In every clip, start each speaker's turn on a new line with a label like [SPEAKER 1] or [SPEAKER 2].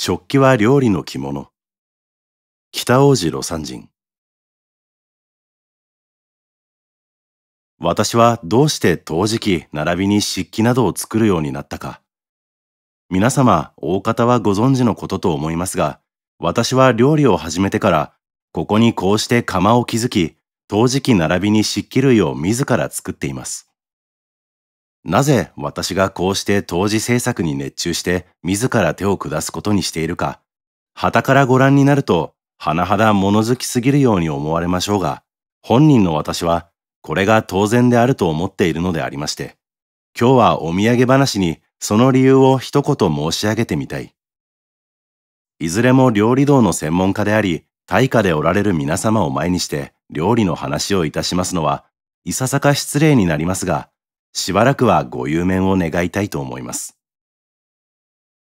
[SPEAKER 1] 食器は料理の着物。北王子魯山人。私はどうして陶磁器並びに漆器などを作るようになったか。皆様、大方はご存知のことと思いますが、私は料理を始めてから、ここにこうして釜を築き、陶磁器並びに漆器類を自ら作っています。なぜ私がこうして当時制作に熱中して自ら手を下すことにしているか、たからご覧になると、甚だ物好きすぎるように思われましょうが、本人の私はこれが当然であると思っているのでありまして、今日はお土産話にその理由を一言申し上げてみたい。いずれも料理道の専門家であり、大家でおられる皆様を前にして料理の話をいたしますのは、いささか失礼になりますが、しばらくはご有面を願いたいと思います。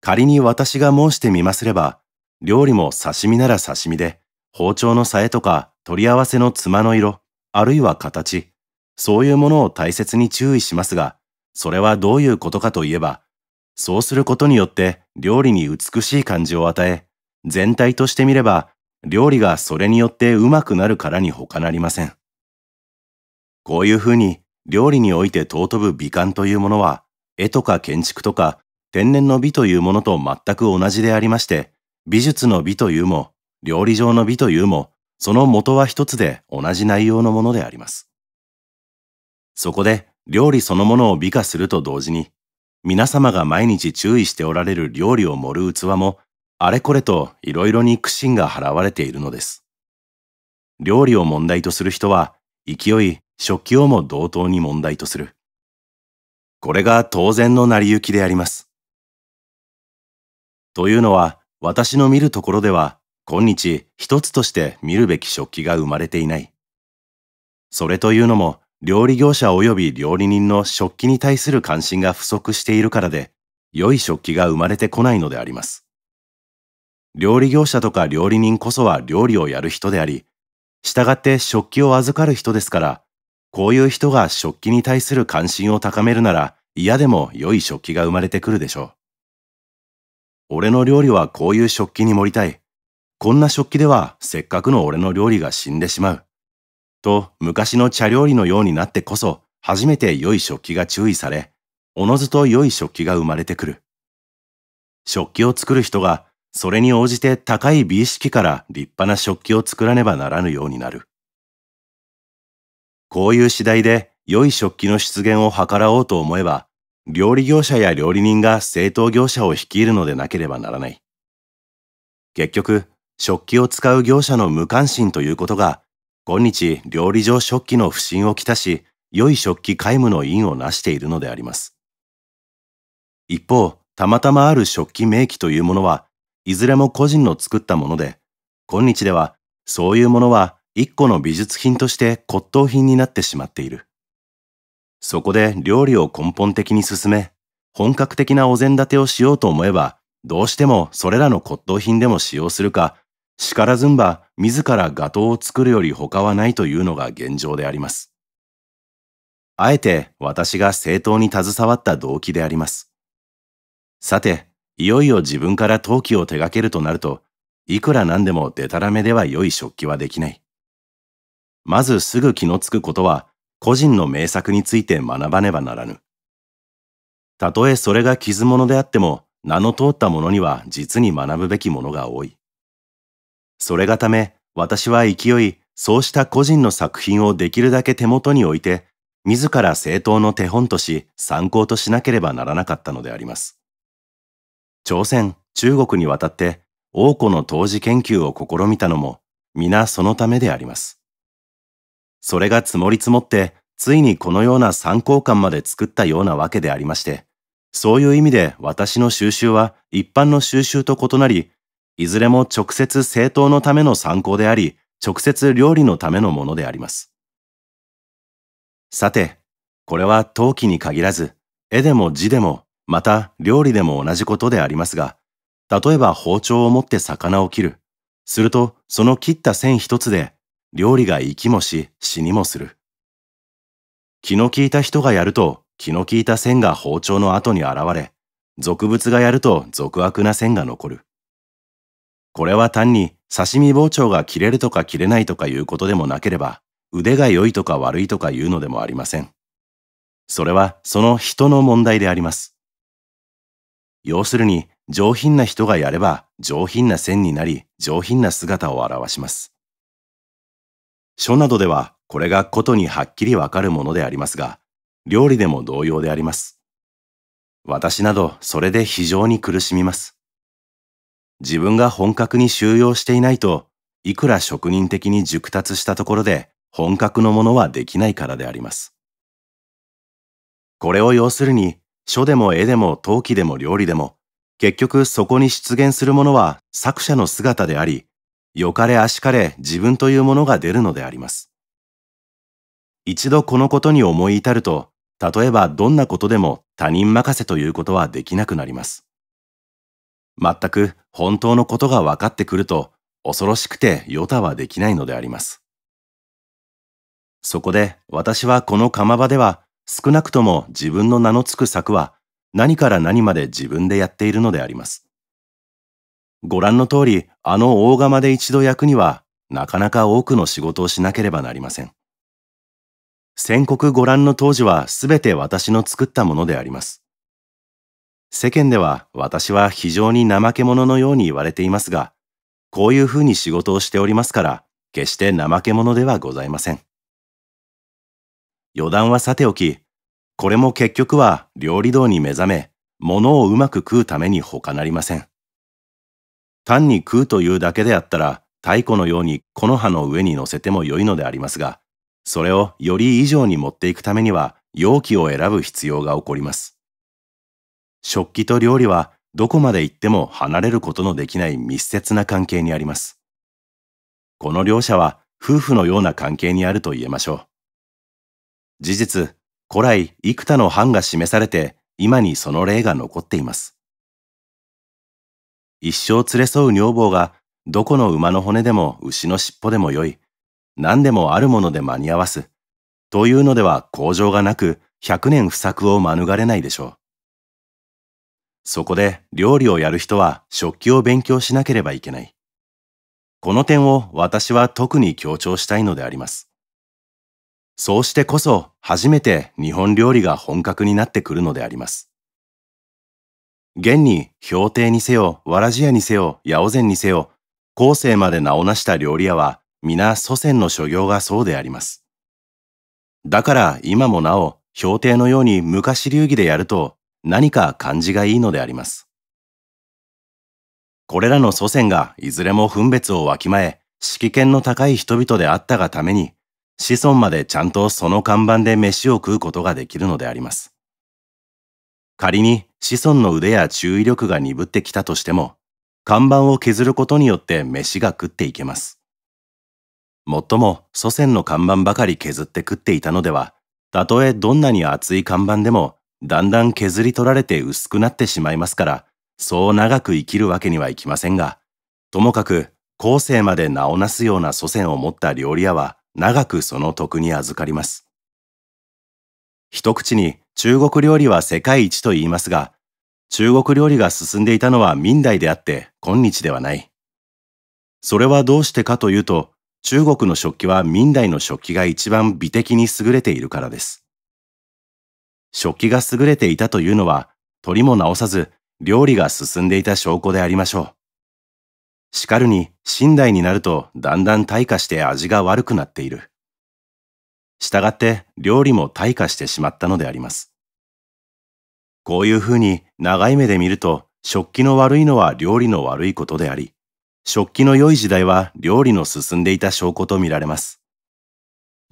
[SPEAKER 1] 仮に私が申してみますれば、料理も刺身なら刺身で、包丁のさえとか取り合わせのつまの色、あるいは形、そういうものを大切に注意しますが、それはどういうことかといえば、そうすることによって料理に美しい感じを与え、全体として見れば料理がそれによってうまくなるからに他なりません。こういうふうに料理において尊ぶ美観というものは、絵とか建築とか天然の美というものと全く同じでありまして、美術の美というも、料理上の美というも、その元は一つで同じ内容のものであります。そこで、料理そのものを美化すると同時に、皆様が毎日注意しておられる料理を盛る器も、あれこれといろいろに苦心が払われているのです。料理を問題とする人は、勢い、食器をも同等に問題とする。これが当然の成り行きであります。というのは、私の見るところでは、今日一つとして見るべき食器が生まれていない。それというのも、料理業者及び料理人の食器に対する関心が不足しているからで、良い食器が生まれてこないのであります。料理業者とか料理人こそは料理をやる人であり、従って食器を預かる人ですから、こういう人が食器に対する関心を高めるなら嫌でも良い食器が生まれてくるでしょう。俺の料理はこういう食器に盛りたい。こんな食器ではせっかくの俺の料理が死んでしまう。と昔の茶料理のようになってこそ初めて良い食器が注意され、おのずと良い食器が生まれてくる。食器を作る人がそれに応じて高い美意識から立派な食器を作らねばならぬようになる。こういう次第で良い食器の出現を図らおうと思えば、料理業者や料理人が正当業者を率いるのでなければならない。結局、食器を使う業者の無関心ということが、今日料理上食器の不信をきたし、良い食器皆無の因をなしているのであります。一方、たまたまある食器名器というものは、いずれも個人の作ったもので、今日では、そういうものは一個の美術品として骨董品になってしまっている。そこで料理を根本的に進め、本格的なお膳立てをしようと思えば、どうしてもそれらの骨董品でも使用するか、叱らずんば自ら画刀を作るより他はないというのが現状であります。あえて私が正当に携わった動機であります。さて、いよいよ自分から陶器を手掛けるとなると、いくらなんでもデタラメでは良い食器はできない。まずすぐ気のつくことは、個人の名作について学ばねばならぬ。たとえそれが傷物であっても、名の通ったものには実に学ぶべきものが多い。それがため、私は勢い、そうした個人の作品をできるだけ手元に置いて、自ら正当の手本とし、参考としなければならなかったのであります。朝鮮、中国に渡って、王子の当時研究を試みたのも、皆そのためであります。それが積もり積もって、ついにこのような参考官まで作ったようなわけでありまして、そういう意味で私の収集は一般の収集と異なり、いずれも直接政党のための参考であり、直接料理のためのものであります。さて、これは陶器に限らず、絵でも字でも、また料理でも同じことでありますが、例えば包丁を持って魚を切る。すると、その切った線一つで料理が生きもし死にもする。気の利いた人がやると気の利いた線が包丁の後に現れ、俗物がやると俗悪な線が残る。これは単に刺身包丁が切れるとか切れないとかいうことでもなければ、腕が良いとか悪いとかいうのでもありません。それはその人の問題であります。要するに、上品な人がやれば上品な線になり、上品な姿を表します。書などではこれがことにはっきりわかるものでありますが、料理でも同様であります。私などそれで非常に苦しみます。自分が本格に収容していないと、いくら職人的に熟達したところで本格のものはできないからであります。これを要するに、書でも絵でも陶器でも料理でも、結局そこに出現するものは作者の姿であり、良かれあしかれ自分というものが出るのであります。一度このことに思い至ると、例えばどんなことでも他人任せということはできなくなります。全く本当のことが分かってくると、恐ろしくて与太はできないのであります。そこで私はこの釜場では少なくとも自分の名のつく策は何から何まで自分でやっているのであります。ご覧の通り、あの大釜で一度焼くには、なかなか多くの仕事をしなければなりません。宣告ご覧の当時はすべて私の作ったものであります。世間では私は非常に怠け者のように言われていますが、こういうふうに仕事をしておりますから、決して怠け者ではございません。余談はさておき、これも結局は料理道に目覚め、物をうまく食うために他なりません。単に食うというだけであったら、太古のように木の葉の上に乗せても良いのでありますが、それをより以上に持っていくためには容器を選ぶ必要が起こります。食器と料理はどこまで行っても離れることのできない密接な関係にあります。この両者は夫婦のような関係にあると言えましょう。事実、古来幾多の藩が示されて今にその例が残っています。一生連れ添う女房が、どこの馬の骨でも牛の尻尾でもよい。何でもあるもので間に合わす。というのでは向上がなく、100年不作を免れないでしょう。そこで料理をやる人は食器を勉強しなければいけない。この点を私は特に強調したいのであります。そうしてこそ初めて日本料理が本格になってくるのであります。現に、氷定にせよ、わらじ屋にせよ、八百善にせよ、後世まで名を成した料理屋は、皆祖先の所業がそうであります。だから今もなお、氷定のように昔流儀でやると、何か感じがいいのであります。これらの祖先がいずれも分別をわきまえ、指揮権の高い人々であったがために、子孫までちゃんとその看板で飯を食うことができるのであります。仮に子孫の腕や注意力が鈍ってきたとしても、看板を削ることによって飯が食っていけます。もっとも祖先の看板ばかり削って食っていたのでは、たとえどんなに厚い看板でも、だんだん削り取られて薄くなってしまいますから、そう長く生きるわけにはいきませんが、ともかく後世まで名をなすような祖先を持った料理屋は長くその徳に預かります。一口に中国料理は世界一と言いますが、中国料理が進んでいたのは明代であって今日ではない。それはどうしてかというと、中国の食器は明代の食器が一番美的に優れているからです。食器が優れていたというのは、取りも直さず料理が進んでいた証拠でありましょう。しかるに、新代になるとだんだん退化して味が悪くなっている。従って料理も退化してしまったのであります。こういうふうに長い目で見ると食器の悪いのは料理の悪いことであり、食器の良い時代は料理の進んでいた証拠とみられます。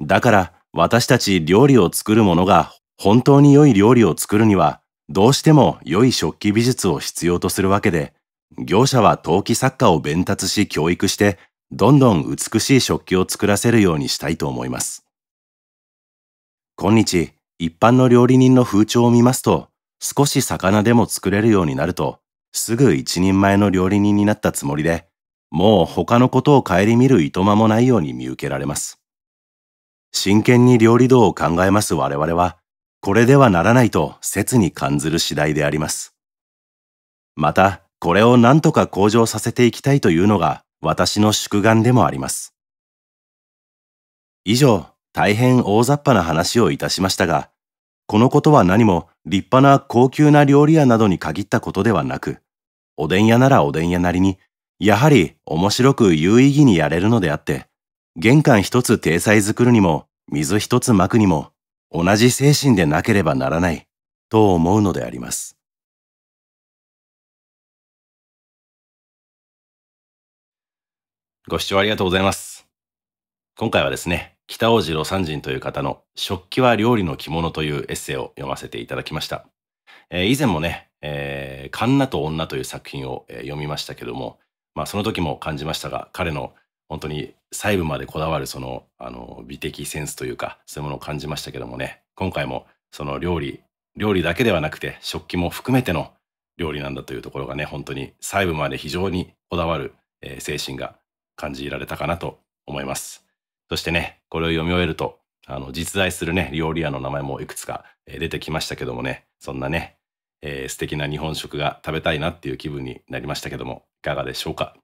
[SPEAKER 1] だから私たち料理を作る者が本当に良い料理を作るにはどうしても良い食器美術を必要とするわけで、業者は陶器作家を伝達し教育して、どんどん美しい食器を作らせるようにしたいと思います。今日、一般の料理人の風潮を見ますと、少し魚でも作れるようになると、すぐ一人前の料理人になったつもりで、もう他のことを顧みる暇間もないように見受けられます。真剣に料理道を考えます我々は、これではならないと切に感ずる次第であります。また、これを何とか向上させていきたいというのが私の宿願でもあります。以上、大変大雑把な話をいたしましたが、このことは何も立派な高級な料理屋などに限ったことではなく、おでん屋ならおでん屋なりに、やはり面白く有意義にやれるのであって、玄関一つ体裁作るにも、水一つまくにも、同じ精神でなければならない、と思うのであります。ご視聴ありがとうございます。今回はですね、北大路魯三人という方の食器は料理の着物というエッセイを読ませていただきました。えー、以前もね、えー、カンナと女という作品を、え読みましたけども、まあその時も感じましたが、彼の本当に細部までこだわるその、あの、美的センスというか、そういうものを感じましたけどもね、今回もその料理、料理だけではなくて食器も含めての料理なんだというところがね、本当に細部まで非常にこだわる、えー、精神が感じられたかなと思います。そしてね、これを読み終えると、あの、実在するね、料理屋の名前もいくつか出てきましたけどもね、そんなね、えー、素敵な日本食が食べたいなっていう気分になりましたけども、いかがでしょうか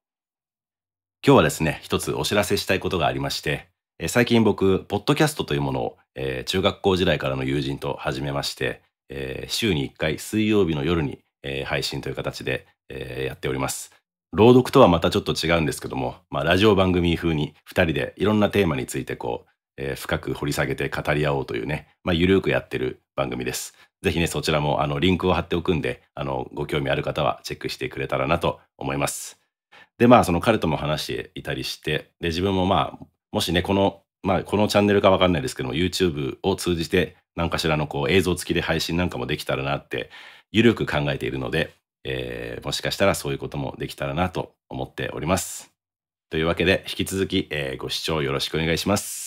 [SPEAKER 1] 今日はですね、一つお知らせしたいことがありまして、えー、最近僕、ポッドキャストというものを、えー、中学校時代からの友人と始めまして、えー、週に1回水曜日の夜に、えー、配信という形で、えー、やっております。朗読とはまたちょっと違うんですけども、まあ、ラジオ番組風に2人でいろんなテーマについてこう、えー、深く掘り下げて語り合おうというね、まあ、ゆるくやってる番組です。ぜひね、そちらもあのリンクを貼っておくんで、あのご興味ある方はチェックしてくれたらなと思います。で、まあ、その彼とも話していたりして、で、自分もまあ、もしね、この、まあ、このチャンネルかわかんないですけども、YouTube を通じて、何かしらのこう映像付きで配信なんかもできたらなって、ゆるく考えているので、えー、もしかしたらそういうこともできたらなと思っております。というわけで、引き続き、えー、ご視聴よろしくお願いします。